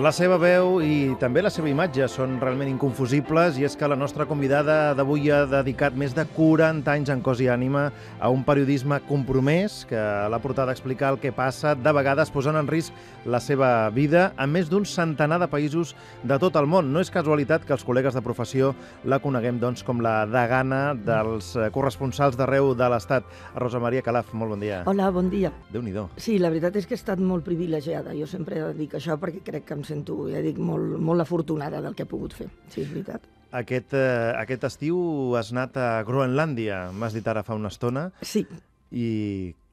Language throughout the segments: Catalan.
La seva veu i també la seva imatge són realment inconfusibles i és que la nostra convidada d'avui ha dedicat més de 40 anys en cos i ànima a un periodisme compromès que l'ha portat a explicar el que passa, de vegades posant en risc la seva vida a més d'un centenar de països de tot el món. No és casualitat que els col·legues de professió la coneguem doncs, com la degana dels corresponsals d'arreu de l'Estat. Rosa Maria Calaf, molt bon dia. Hola, bon dia. déu nhi Sí, la veritat és que he estat molt privilegiada. Jo sempre dic això perquè crec que em sento, ja dic, molt, molt afortunada del que he pogut fer, sí, és veritat. Aquest, eh, aquest estiu has anat a Groenlàndia, m'has dit ara fa una estona. Sí. I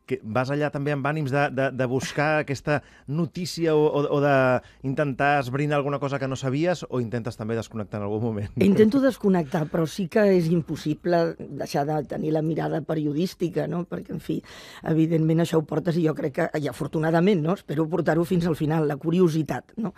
que vas allà també amb ànims de, de, de buscar aquesta notícia o, o, o d'intentar esbrinar alguna cosa que no sabies o intentes també desconnectar en algun moment? Intento desconnectar, però sí que és impossible deixar de tenir la mirada periodística, no? perquè, en fi, evidentment això ho portes i jo crec que, i afortunadament, no? espero portar-ho fins al final, la curiositat. No?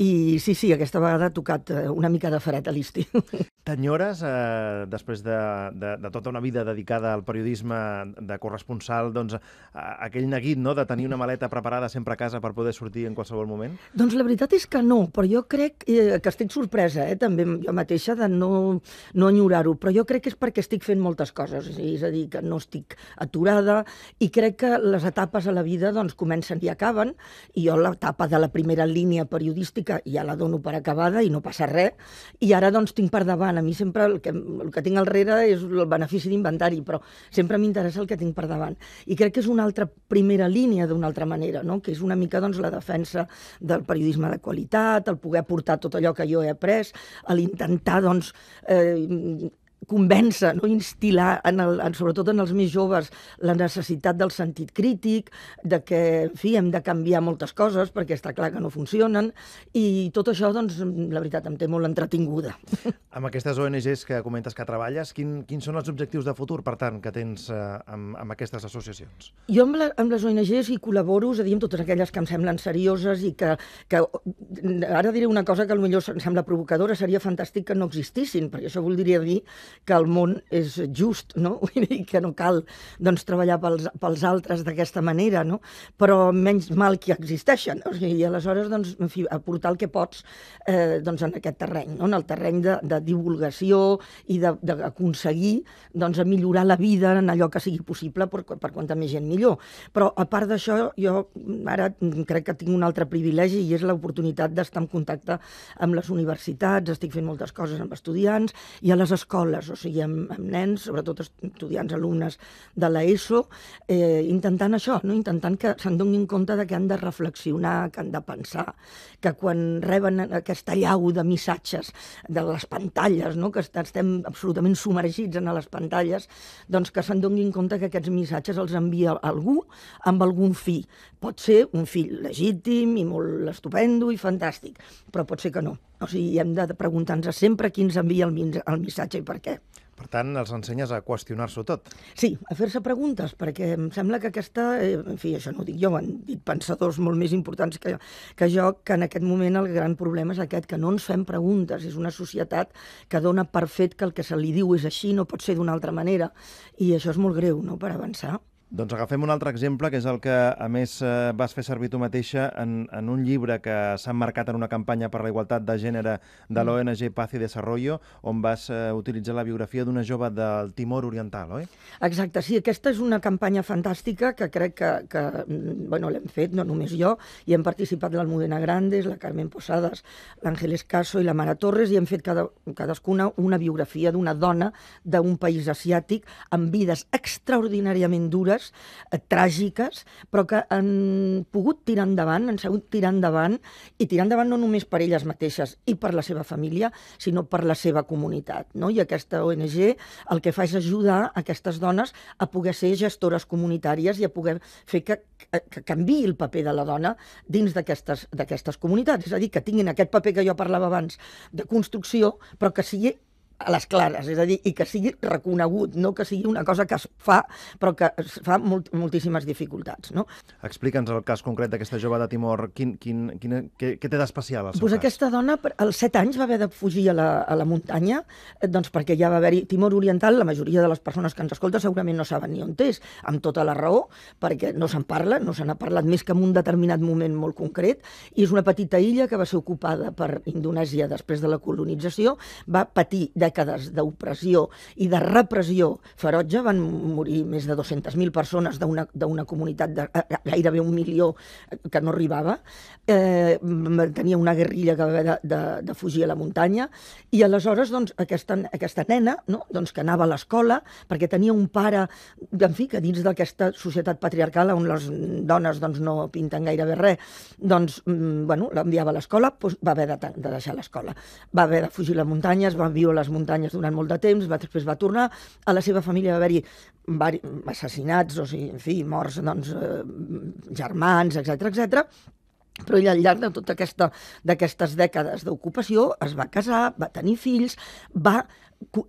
I sí, sí, aquesta vegada ha tocat eh, una mica de fred a l'estiu. T'enyores, eh, després de, de, de tota una vida dedicada al periodisme de corresponsal, doncs, aquell neguit no, de tenir una maleta preparada sempre a casa per poder sortir en qualsevol moment? Doncs la veritat és que no, però jo crec eh, que estic sorpresa, eh, també jo mateixa, de no, no enyorar-ho, però jo crec que és perquè estic fent moltes coses, és a dir, que no estic aturada i crec que les etapes a la vida doncs, comencen i acaben, i jo l'etapa de la primera línia periodística ja la dono per acabada i no passa res, i ara doncs tinc per davant, a mi sempre el que, el que tinc al darrere és el benefici d'inventari, però sempre m'interessa el que tinc per davant. I crec que és és una altra primera línia d'una altra manera, no? que és una mica doncs, la defensa del periodisme de qualitat, el poder portar tot allò que jo he après, l'intentar doncs, eh, convèncer, no instil·lar, en el, en, sobretot en els més joves, la necessitat del sentit crític, de que, en fi, hem de canviar moltes coses perquè està clar que no funcionen, i tot això, doncs, la veritat, em té molt entretinguda. Amb aquestes ONGs que comentes que treballes, quin, quins són els objectius de futur, per tant, que tens eh, amb, amb aquestes associacions? Jo amb, la, amb les ONGs hi col·laboro, és a dir, amb totes aquelles que em semblen serioses i que, que... Ara diré una cosa que potser em sembla provocadora, seria fantàstic que no existissin, perquè això voldria dir que el món és just, no? I que no cal doncs, treballar pels, pels altres d'aquesta manera, no? Però menys mal que existeixen. O sigui, I aleshores, doncs, en fi, aportar el que pots eh, doncs, en aquest terreny, no? en el terreny de, de divulgació i d'aconseguir doncs, millorar la vida en allò que sigui possible per, per quanta més gent millor. Però, a part d'això, jo ara crec que tinc un altre privilegi i és l'oportunitat d'estar en contacte amb les universitats, estic fent moltes coses amb estudiants i a les escoles escoles, o sigui, amb, amb nens, sobretot estudiants, alumnes de l'ESO, eh, intentant això, no? intentant que se'n donin compte de que han de reflexionar, que han de pensar, que quan reben aquesta llau de missatges de les pantalles, no? que estem absolutament submergits en les pantalles, doncs que se'n donin compte que aquests missatges els envia algú amb algun fi. Pot ser un fill legítim i molt estupendo i fantàstic, però pot ser que no. O sigui, hem de preguntar-nos sempre qui ens envia el, el missatge i per què. Per tant, els ensenyes a qüestionar-s'ho tot. Sí, a fer-se preguntes, perquè em sembla que aquesta, eh, en fi, això no ho dic jo, han dit pensadors molt més importants que, que jo, que en aquest moment el gran problema és aquest, que no ens fem preguntes. És una societat que dona per fet que el que se li diu és així, no pot ser d'una altra manera, i això és molt greu, no?, per avançar. Doncs agafem un altre exemple, que és el que, a més, eh, vas fer servir tu mateixa en, en un llibre que s'ha marcat en una campanya per la igualtat de gènere de mm. l'ONG Paz y Desarrollo, on vas eh, utilitzar la biografia d'una jove del Timor Oriental, oi? Exacte, sí, aquesta és una campanya fantàstica que crec que, que mm, bueno, l'hem fet, no només jo, i hem participat l'Almudena Grandes, la Carmen Posadas, l'Àngeles Caso i la Mara Torres, i hem fet cada, cadascuna una biografia d'una dona d'un país asiàtic amb vides extraordinàriament dures dures, eh, tràgiques, però que han pogut tirar endavant, han sabut tirar endavant, i tirar endavant no només per elles mateixes i per la seva família, sinó per la seva comunitat. No? I aquesta ONG el que fa és ajudar aquestes dones a poder ser gestores comunitàries i a poder fer que, que, que canvi el paper de la dona dins d'aquestes comunitats. És a dir, que tinguin aquest paper que jo parlava abans de construcció, però que sigui a les clares, és a dir, i que sigui reconegut, no que sigui una cosa que es fa, però que es fa molt, moltíssimes dificultats. No? Explica'ns el cas concret d'aquesta jove de Timor, quin, quin, quin, què, què té d'especial pues cas? Aquesta dona, als 7 anys, va haver de fugir a la, a la muntanya, eh, doncs perquè ja va haver-hi Timor Oriental, la majoria de les persones que ens escolten segurament no saben ni on és, amb tota la raó, perquè no se'n parla, no se n'ha parlat més que en un determinat moment molt concret, i és una petita illa que va ser ocupada per Indonèsia després de la colonització, va patir de dècades d'opressió i de repressió ferotge van morir més de 200.000 persones d'una comunitat de eh, eh, gairebé un milió eh, que no arribava. Eh, tenia una guerrilla que va haver de, de, de fugir a la muntanya i aleshores doncs, aquesta, aquesta nena no? doncs, que anava a l'escola perquè tenia un pare, en fi, que dins d'aquesta societat patriarcal on les dones doncs, no pinten gairebé res, doncs, mm, bueno, l'enviava a l'escola, doncs va haver de, de deixar l'escola. Va haver de fugir a la muntanya, es van viure les muntanyes durant molt de temps, va, després va tornar, a la seva família va haver-hi assassinats, o sigui, en fi, morts, doncs, eh, germans, etc etc. Però ell, al llarg de tota aquesta d'aquestes dècades d'ocupació es va casar, va tenir fills, va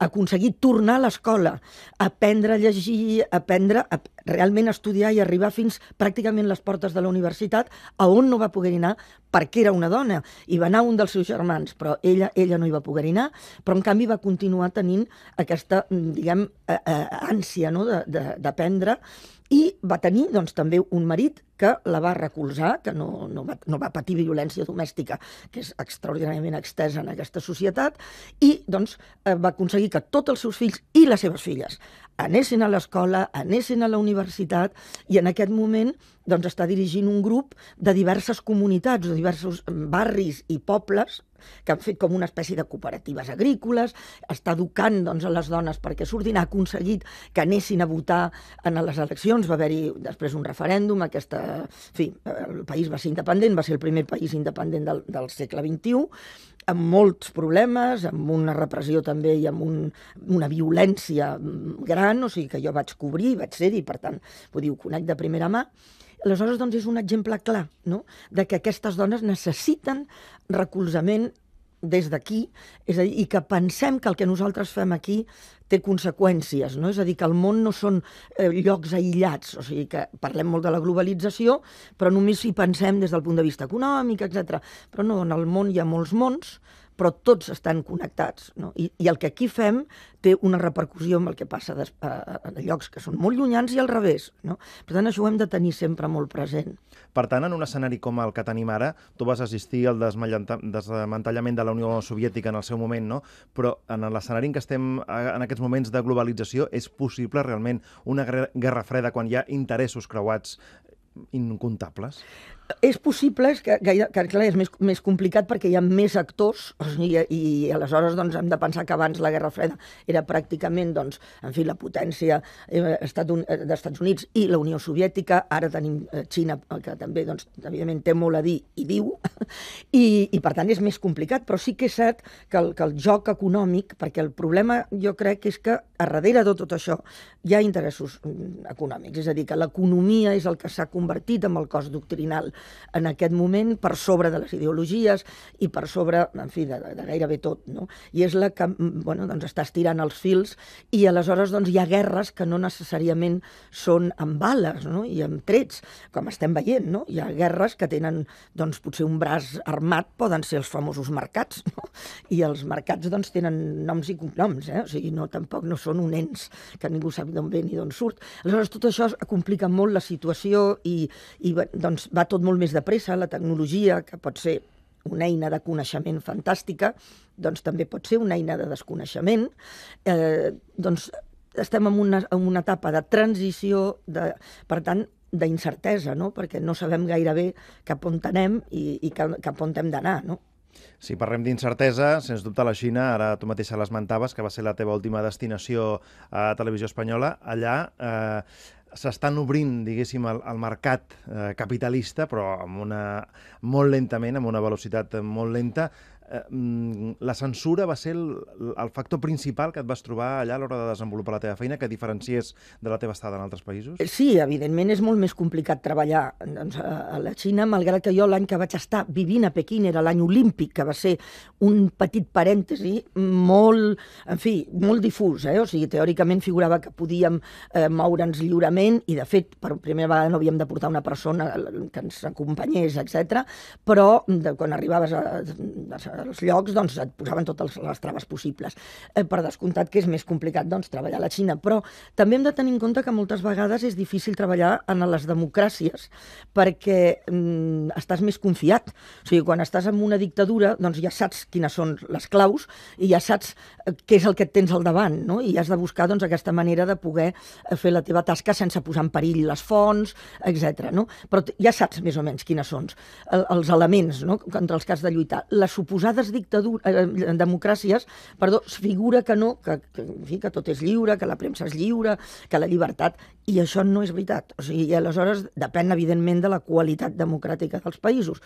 aconseguir tornar a l'escola, aprendre a llegir, aprendre a realment estudiar i arribar fins pràcticament les portes de la universitat, a on no va poder anar perquè era una dona. I va anar un dels seus germans, però ella, ella no hi va poder anar, però en canvi va continuar tenint aquesta, mm, diguem, ànsia no? d'aprendre de, de, i va tenir doncs, també un marit que la va recolzar, que no, no, va, no va patir violència domèstica, que és extraordinàriament extensa en aquesta societat, i doncs, eh, va aconseguir que tots els seus fills i les seves filles anessin a l'escola, anessin a la universitat, i en aquest moment doncs està dirigint un grup de diverses comunitats, de diversos eh, barris i pobles que han fet com una espècie de cooperatives agrícoles, està educant doncs, a les dones perquè surtin, ha aconseguit que anessin a votar en les eleccions, va haver-hi després un referèndum, aquesta, en fi, eh, el país va ser independent, va ser el primer país independent del, del segle XXI, amb molts problemes, amb una repressió també i amb un, una violència mm, gran, o sigui que jo vaig cobrir, vaig ser-hi, per tant, ho dir, ho conec de primera mà, Aleshores, doncs, és un exemple clar no? de que aquestes dones necessiten recolzament des d'aquí, és a dir, i que pensem que el que nosaltres fem aquí té conseqüències, no? És a dir, que el món no són eh, llocs aïllats, o sigui que parlem molt de la globalització, però només hi pensem des del punt de vista econòmic, etc. Però no, en el món hi ha molts mons, però tots estan connectats. No? I, I el que aquí fem té una repercussió amb el que passa des, a, a, llocs que són molt llunyans i al revés. No? Per tant, això ho hem de tenir sempre molt present. Per tant, en un escenari com el que tenim ara, tu vas assistir al desmantellament de la Unió Soviètica en el seu moment, no? però en l'escenari en què estem en aquest aquests moments de globalització és possible realment una guerra freda quan hi ha interessos creuats incontables? és possible que, que, que clar, és més, més complicat perquè hi ha més actors o sigui, i, i aleshores doncs, hem de pensar que abans la Guerra Freda era pràcticament doncs, en fi, la potència eh, Estat eh, d'Estats Units i la Unió Soviètica, ara tenim eh, Xina eh, que també doncs, evidentment té molt a dir i diu, i, i per tant és més complicat, però sí que és cert que el, que el joc econòmic, perquè el problema jo crec és que a darrere de tot això hi ha interessos mm, econòmics, és a dir, que l'economia és el que s'ha convertit en el cos doctrinal en aquest moment per sobre de les ideologies i per sobre, en fi, de, de gairebé tot, no? I és la que, mm, bueno, doncs està estirant els fils i aleshores doncs hi ha guerres que no necessàriament són amb bales, no? I amb trets, com estem veient, no? Hi ha guerres que tenen, doncs, potser un braç armat, poden ser els famosos mercats, no? I els mercats, doncs, tenen noms i cognoms, eh? O sigui, no, tampoc no són un ens que ningú sap d'on ve ni d'on surt. Aleshores, tot això complica molt la situació i, i doncs, va tot molt més de pressa, la tecnologia, que pot ser una eina de coneixement fantàstica, doncs també pot ser una eina de desconeixement. Eh, doncs estem en una, en una etapa de transició, de, per tant, d'incertesa, no? perquè no sabem gaire bé cap on anem i, i cap on hem d'anar. No? Si parlem d'incertesa, sens dubte la Xina, ara tu mateixa l'esmentaves, que va ser la teva última destinació a Televisió Espanyola, allà eh, s'estan obrint, diguéssim, el, el mercat eh, capitalista, però amb una, molt lentament, amb una velocitat molt lenta, Eh, mm, la censura va ser el, el factor principal que et vas trobar allà a l'hora de desenvolupar la teva feina, que diferencies de la teva estada en altres països? Eh, sí, evidentment és molt més complicat treballar doncs, a la Xina, malgrat que jo l'any que vaig estar vivint a Pequín era l'any olímpic, que va ser un petit parèntesi molt, en fi, molt difús. Eh? O sigui, teòricament figurava que podíem eh, moure'ns lliurement i, de fet, per primera vegada no havíem de portar una persona que ens acompanyés, etc. Però de, quan arribaves a, a els llocs doncs, et posaven totes les traves possibles. Eh, per descomptat que és més complicat doncs, treballar a la Xina, però també hem de tenir en compte que moltes vegades és difícil treballar en les democràcies perquè mm, estàs més confiat. O sigui, quan estàs en una dictadura doncs ja saps quines són les claus i ja saps eh, què és el que et tens al davant, no? i has de buscar doncs, aquesta manera de poder eh, fer la teva tasca sense posar en perill les fonts, etc. No? Però ja saps més o menys quines són eh, els elements no? contra els que has de lluitar. La suposada dictadures, eh, eh, democràcies perdó, figura que no, que, que, en fi, que tot és lliure, que la premsa és lliure, que la llibertat... I això no és veritat. O sigui, aleshores depèn, evidentment, de la qualitat democràtica dels països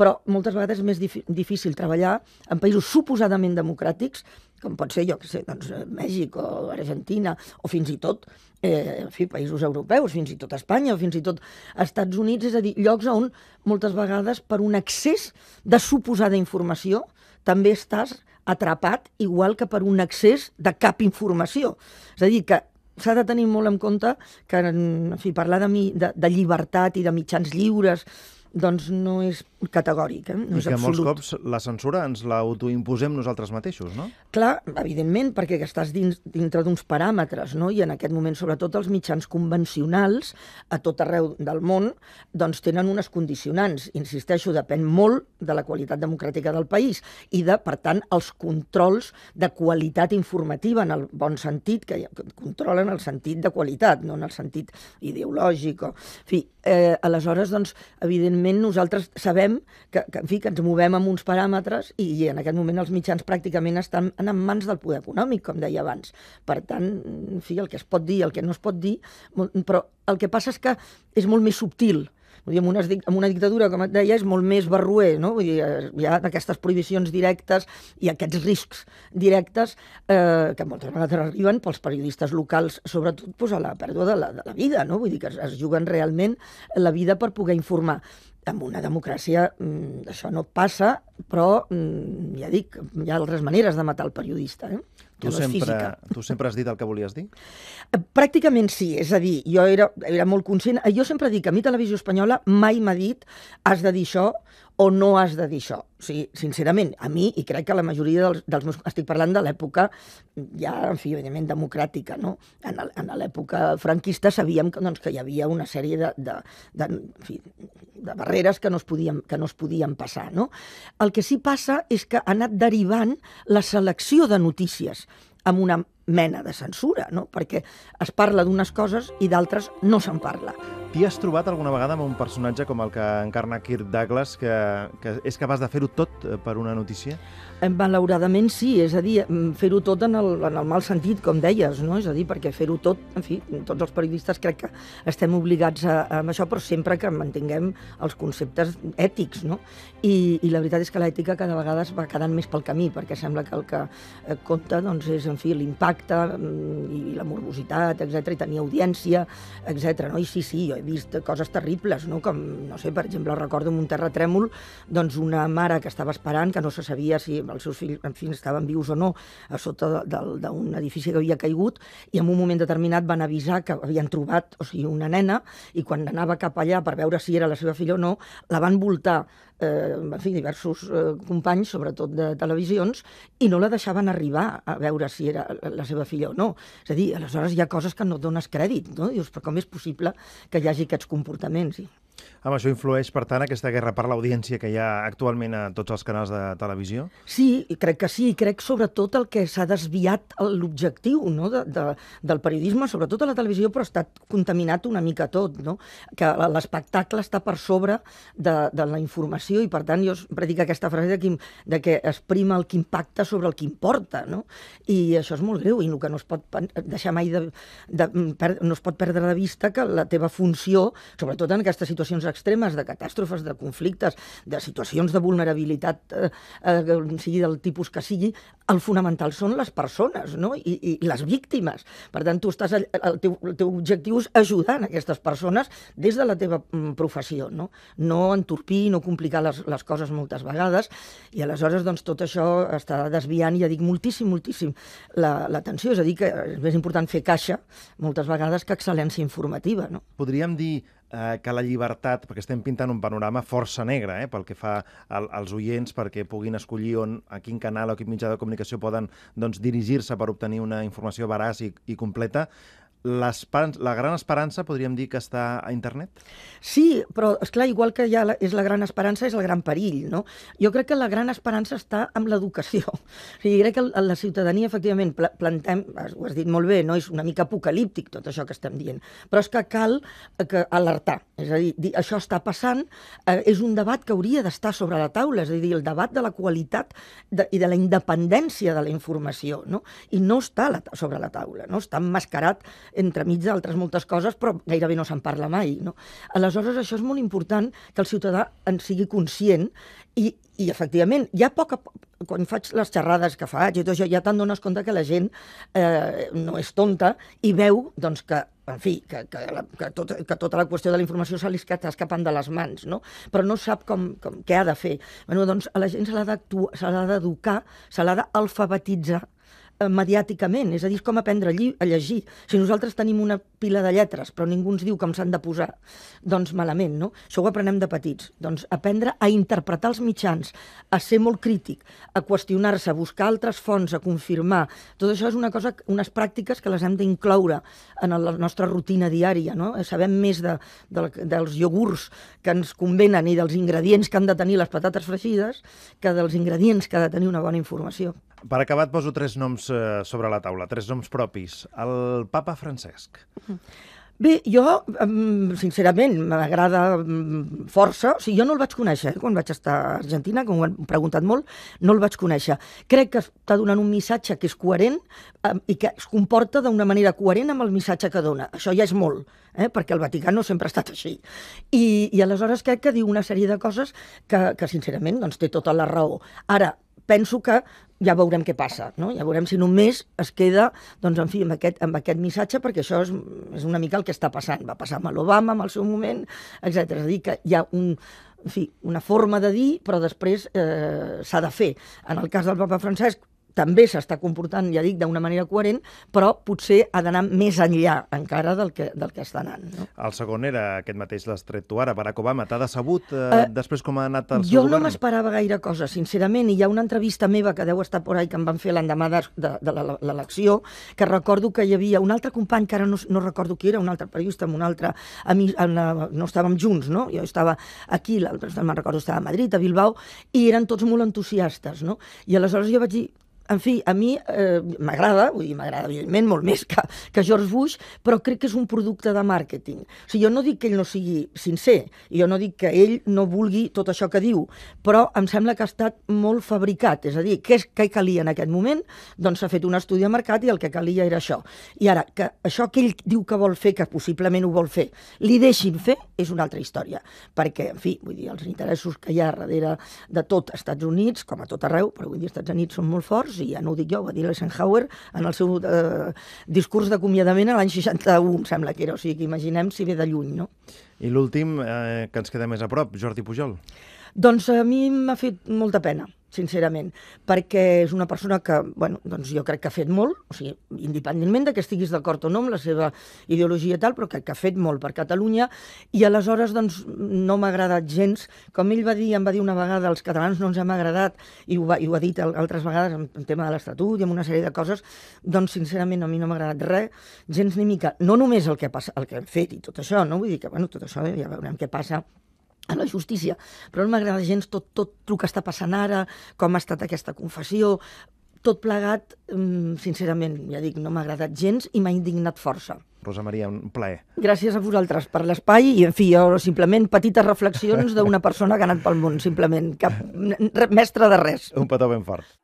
però moltes vegades és més dif difícil treballar en països suposadament democràtics, com pot ser, jo que sé, doncs, eh, Mèxic o Argentina, o fins i tot eh, en fi, països europeus, fins i tot Espanya, o fins i tot Estats Units, és a dir, llocs on moltes vegades per un accés de suposada informació també estàs atrapat igual que per un accés de cap informació. És a dir, que s'ha de tenir molt en compte que en fi, parlar de, mi, de, de llibertat i de mitjans lliures doncs no és categòric. Eh? No I que absolut. molts cops la censura ens l'autoimposem nosaltres mateixos, no? Clar, evidentment, perquè estàs dins, dintre d'uns paràmetres, no? I en aquest moment, sobretot, els mitjans convencionals a tot arreu del món doncs tenen unes condicionants. Insisteixo, depèn molt de la qualitat democràtica del país i de, per tant, els controls de qualitat informativa en el bon sentit, que controlen el sentit de qualitat, no en el sentit ideològic. O... En fi, eh, aleshores, doncs, evidentment, nosaltres sabem sabem que, que, en fi, que ens movem amb uns paràmetres i, i en aquest moment els mitjans pràcticament estan en mans del poder econòmic, com deia abans. Per tant, en fi, el que es pot dir, el que no es pot dir, però el que passa és que és molt més subtil. Vull dir, amb, una, amb una dictadura, com et deia, és molt més barruer, no? Vull dir, eh, hi ha aquestes prohibicions directes i aquests riscs directes eh, que moltes vegades arriben pels periodistes locals, sobretot pues, a la pèrdua de la, de la vida, no? Vull dir, que es, es juguen realment la vida per poder informar en una democràcia mm, això no passa, però mm, ja dic, hi ha altres maneres de matar el periodista. Eh? tu no sempre, és física. Tu sempre has dit el que volies dir? Eh, pràcticament sí, és a dir, jo era, era molt conscient, eh, jo sempre dic que a mi Televisió Espanyola mai m'ha dit has de dir això o no has de dir això. O sigui, sincerament, a mi, i crec que la majoria dels, dels meus... Estic parlant de l'època ja, en fi, evidentment, democràtica, no? En, en l'època franquista sabíem que, doncs, que hi havia una sèrie de, de, de, en fi, de barreres que no, es podien, que no es podien passar, no? El que sí passa és que ha anat derivant la selecció de notícies amb una mena de censura, no? perquè es parla d'unes coses i d'altres no se'n parla. T'hi has trobat alguna vegada amb un personatge com el que encarna Kirk Douglas, que, que és capaç de fer-ho tot eh, per una notícia? Eh, malauradament sí, és a dir, mm, fer-ho tot en el, en el mal sentit, com deies, no? És a dir, perquè fer-ho tot, en fi, tots els periodistes crec que estem obligats a, a això, però sempre que mantinguem els conceptes ètics, no? I, i la veritat és que l'ètica cada vegada es va quedant més pel camí, perquè sembla que el que eh, compta doncs, és, en fi, l'impacte mm, i la morbositat, etc i tenir audiència, etc. no? I sí, sí, jo he vist coses terribles, no? com, no sé, per exemple, recordo en un terratrèmol doncs una mare que estava esperant, que no se sabia si els seus fills, en fi, estaven vius o no, a sota d'un edifici que havia caigut, i en un moment determinat van avisar que havien trobat o sigui, una nena, i quan anava cap allà per veure si era la seva filla o no, la van voltar eh, en fi, diversos eh, companys, sobretot de televisions, i no la deixaven arribar a veure si era la seva filla o no. És a dir, aleshores hi ha coses que no et dones crèdit, no? Dius, però com és possible que hi hagi aquests comportaments? I... Amb això influeix, per tant, aquesta guerra per l'audiència que hi ha actualment a tots els canals de televisió? Sí, crec que sí, i crec sobretot el que s'ha desviat l'objectiu no? de, de, del periodisme, sobretot a la televisió, però ha estat contaminat una mica tot, no? que l'espectacle està per sobre de, de la informació i, per tant, jo predico aquesta frase de, qui, de que es prima el que impacta sobre el que importa, no? i això és molt greu, i el que no es pot deixar mai de, de, de, no es pot perdre de vista que la teva funció, sobretot en aquesta situació situacions extremes, de catàstrofes, de conflictes, de situacions de vulnerabilitat, eh, eh, sigui del tipus que sigui, el fonamental són les persones no? I, i les víctimes. Per tant, tu estàs, el teu, el teu objectiu és ajudar aquestes persones des de la teva mm, professió, no, no entorpir, no complicar les, les coses moltes vegades, i aleshores doncs, tot això està desviant, ja dic, moltíssim, moltíssim l'atenció, la, és a dir, que és més important fer caixa moltes vegades que excel·lència informativa. No? Podríem dir eh, que la llibertat, perquè estem pintant un panorama força negre eh, pel que fa al, als oients perquè puguin escollir on, a quin canal o a quin mitjà de comunicació poden doncs, dirigir-se per obtenir una informació veraç i, i completa, la gran esperança podríem dir que està a internet? Sí, però és clar igual que ja és la gran esperança, és el gran perill, no? Jo crec que la gran esperança està amb l'educació. O sigui, crec que la ciutadania, efectivament, plantem, ho has dit molt bé, no és una mica apocalíptic tot això que estem dient, però és que cal eh, que alertar, és a dir, dir això està passant, eh, és un debat que hauria d'estar sobre la taula, és a dir, el debat de la qualitat de, i de la independència de la informació, no? I no està la, sobre la taula, no? Està emmascarat entremig d'altres moltes coses, però gairebé no se'n parla mai. No? Aleshores, això és molt important que el ciutadà en sigui conscient i, i efectivament, ja poc a poc, quan faig les xerrades que faig i tot això, ja te'n dones compte que la gent eh, no és tonta i veu doncs, que en fi, que, que, la, que, tot, que tota la qüestió de la informació se li està escapant de les mans, no? però no sap com, com, què ha de fer. Bueno, doncs a la gent se l'ha d'educar, se l'ha d'alfabetitzar Eh, mediàticament, és a dir, com aprendre a llegir. Si nosaltres tenim una pila de lletres, però ningú ens diu com s'han de posar, doncs malament, no? Això ho aprenem de petits. Doncs aprendre a interpretar els mitjans, a ser molt crític, a qüestionar-se, a buscar altres fonts, a confirmar. Tot això és una cosa, unes pràctiques que les hem d'incloure en la nostra rutina diària, no? Eh, sabem més de, de, dels iogurts que ens convenen i dels ingredients que han de tenir les patates fregides que dels ingredients que ha de tenir una bona informació. Per et poso tres noms eh, sobre la taula, tres noms propis. El papa Francesc. Bé, jo, sincerament, m'agrada mm, força. O sigui, jo no el vaig conèixer, eh? quan vaig estar a Argentina, com ho han preguntat molt, no el vaig conèixer. Crec que està donant un missatge que és coherent eh, i que es comporta d'una manera coherent amb el missatge que dona. Això ja és molt, eh? perquè el Vaticà no sempre ha estat així. I, I aleshores crec que diu una sèrie de coses que, que sincerament, doncs, té tota la raó. Ara, penso que ja veurem què passa, no? Ja veurem si només es queda, doncs, en fi, amb aquest, amb aquest missatge, perquè això és, és una mica el que està passant. Va passar amb l'Obama, en el seu moment, etc. És a dir, que hi ha un, en fi, una forma de dir, però després eh, s'ha de fer. En el cas del papa Francesc, també s'està comportant, ja dic, d'una manera coherent, però potser ha d'anar més enllà encara del que, del que està anant. No? El segon era aquest mateix l'estret tu ara, Barack Obama. T'ha decebut eh, uh, després com ha anat el seu jo govern? Jo no m'esperava gaire cosa, sincerament. I Hi ha una entrevista meva que deu estar por ahí que em van fer l'endemà de, de, de l'elecció, que recordo que hi havia un altre company, que ara no, no recordo qui era, un altre periodista amb un altre... A mi, a la, no estàvem junts, no? Jo estava aquí, l'altre me'n recordo estava a Madrid, a Bilbao, i eren tots molt entusiastes, no? I aleshores jo vaig dir, en fi, a mi eh, m'agrada, vull dir, m'agrada evidentment molt més que, que George Bush, però crec que és un producte de màrqueting. O sigui, jo no dic que ell no sigui sincer, jo no dic que ell no vulgui tot això que diu, però em sembla que ha estat molt fabricat, és a dir, què, és, què calia en aquest moment? Doncs s'ha fet un estudi de mercat i el que calia era això. I ara, que això que ell diu que vol fer, que possiblement ho vol fer, li deixin fer, és una altra història, perquè, en fi, vull dir, els interessos que hi ha darrere de tot Estats Units, com a tot arreu, però vull dir, Estats Units són molt forts i ja no ho dic jo, ho va dir l'Eisenhower en el seu eh, discurs d'acomiadament l'any 61, sembla que era, o sigui que imaginem si ve de lluny, no? I l'últim, eh, que ens queda més a prop, Jordi Pujol. Doncs a mi m'ha fet molta pena, sincerament, perquè és una persona que, bueno, doncs jo crec que ha fet molt, o sigui, independentment de que estiguis d'acord o no amb la seva ideologia i tal, però crec que ha fet molt per Catalunya, i aleshores, doncs, no m'ha agradat gens. Com ell va dir, em va dir una vegada, els catalans no ens hem agradat, i ho, va, i ho ha dit altres vegades en, en tema de l'Estatut i en una sèrie de coses, doncs, sincerament, a mi no m'ha agradat res, gens ni mica. No només el que, passa, el que hem fet i tot això, no? Vull dir que, bueno, tot això ja veurem què passa a ah, la justícia, però no m'agrada gens tot, tot el que està passant ara, com ha estat aquesta confessió, tot plegat, mm, sincerament, ja dic, no m'ha agradat gens i m'ha indignat força. Rosa Maria, un plaer. Gràcies a vosaltres per l'espai i, en fi, jo, simplement petites reflexions d'una persona que ha anat pel món, simplement, cap mestre de res. Un petó ben fort.